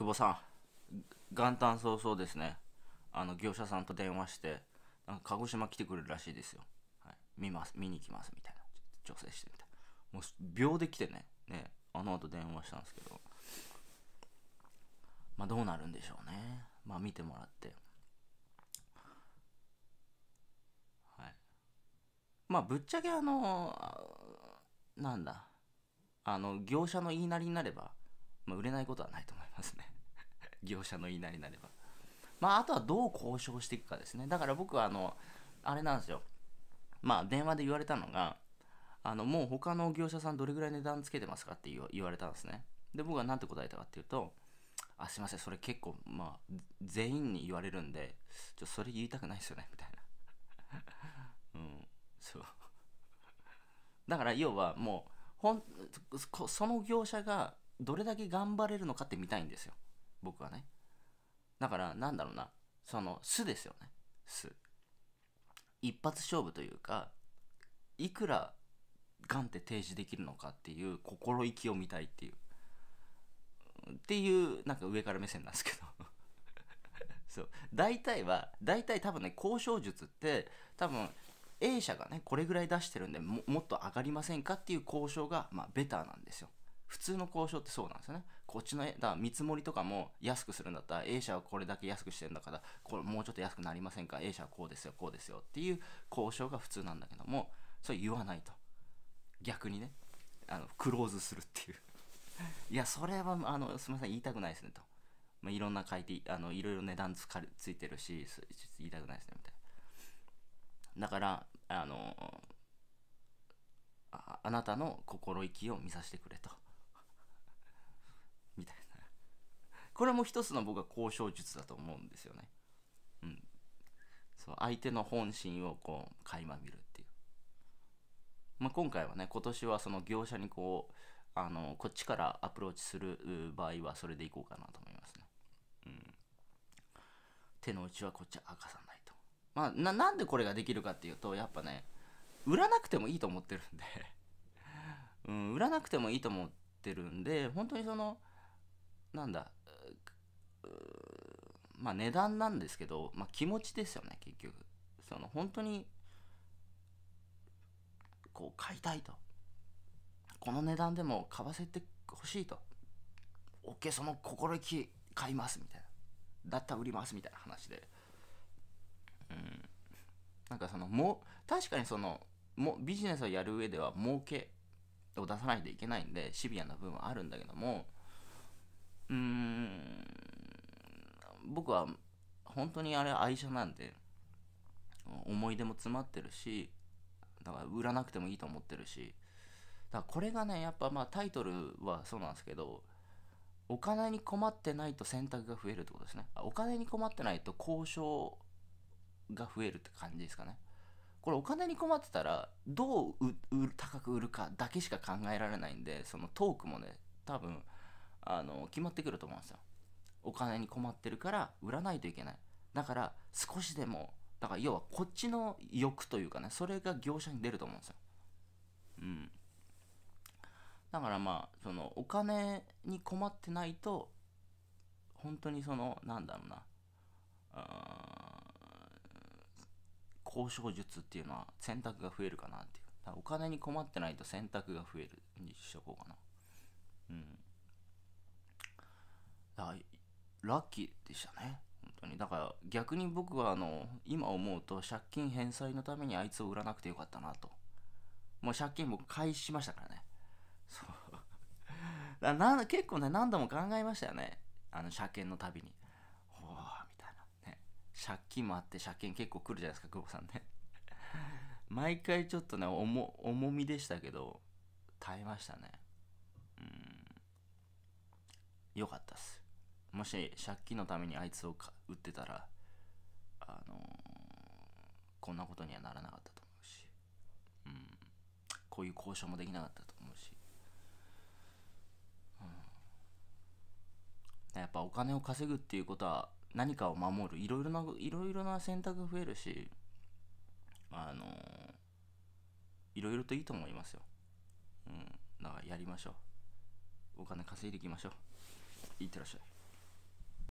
久保さん、元旦早々ですね、あの業者さんと電話して、なんか鹿児島来てくれるらしいですよ。はい、見ます、見に来ますみたいな。調整してみたいもう秒で来てね、ね、あの後電話したんですけど、まあどうなるんでしょうね。まあ見てもらって。はい。まあぶっちゃけあの、なんだ、あの、業者の言いなりになれば、まあ、売れないことはないと思いますね 業者の言いなりになればまああとはどう交渉していくかですねだから僕はあのあれなんですよまあ電話で言われたのがあのもう他の業者さんどれぐらい値段つけてますかって言われたんですねで僕は何て答えたかっていうとあすいませんそれ結構まあ全員に言われるんでちょそれ言いたくないですよねみたいな うんそうだから要はもうほんその業者がどれだけ頑張れるのかって見たいんですよ僕はねだからなんだろうなその素ですよね素一発勝負というかいくらガンって提示できるのかっていう心意気を見たいっていうっていうなんか上から目線なんですけど そう大体は大体多分ね交渉術って多分 A 社がねこれぐらい出してるんでもっと上がりませんかっていう交渉がまあベターなんですよ普通の交渉ってそうなんですよね。こっちの、だ見積もりとかも安くするんだったら A 社はこれだけ安くしてるんだから、これもうちょっと安くなりませんか ?A 社はこうですよ、こうですよっていう交渉が普通なんだけども、それ言わないと。逆にね、あの、クローズするっていういや、それは、あの、すみません、言いたくないですねと。まあ、いろんな書いて、あの、いろいろ値段つかついてるし、言いたくないですね、みたいな。だから、あのあなたの心意気を見させてくれとこれも一つの僕は交渉術だと思うんですよね。うん。そう、相手の本心をこう、垣間見るっていう。まあ、今回はね、今年はその業者にこう、あの、こっちからアプローチする場合はそれでいこうかなと思いますね。うん。手の内はこっちは明かさないと。まあ、な、なんでこれができるかっていうと、やっぱね、売らなくてもいいと思ってるんでうん、売らなくてもいいと思ってるんで、本当にその、なんだ、まあ値段なんですけど、まあ、気持ちですよね結局その本当にこう買いたいとこの値段でも買わせてほしいと OK その心意気買いますみたいなだったら売りますみたいな話でうんなんかそのも確かにそのもビジネスをやる上では儲けを出さないといけないんでシビアな部分はあるんだけどもうーん僕は本当にあれ愛車なんで思い出も詰まってるしだから売らなくてもいいと思ってるしだからこれがねやっぱまあタイトルはそうなんですけどお金に困ってないと選択が増えるってことですねお金に困ってないと交渉が増えるって感じですかねこれお金に困ってたらどう高く売るかだけしか考えられないんでそのトークもね多分あの決まってくると思うんですよお金に困ってるから売らないといけないだから少しでもだから要はこっちの欲というかねそれが業者に出ると思うんですようんだからまあそのお金に困ってないと本当にそのなんだろうな交渉術っていうのは選択が増えるかなっていうお金に困ってないと選択が増えるにしとこうかなうんだからラッキーでしたね。本当に。だから逆に僕はあの、今思うと借金返済のためにあいつを売らなくてよかったなと。もう借金僕返しましたからね。そう。だ な結構ね、何度も考えましたよね。あの、車検のたびに。ほー、みたいな。ね。借金もあって借金結構来るじゃないですか、久保さんね。毎回ちょっとね、重、重みでしたけど、耐えましたね。うん。よかったっす。もし借金のためにあいつを売ってたらあのー、こんなことにはならなかったと思うし、うん、こういう交渉もできなかったと思うし、うん、やっぱお金を稼ぐっていうことは何かを守るいろいろないろいろな選択が増えるしあのー、いろいろといいと思いますよ、うん、だからやりましょうお金稼いでいきましょういってらっしゃい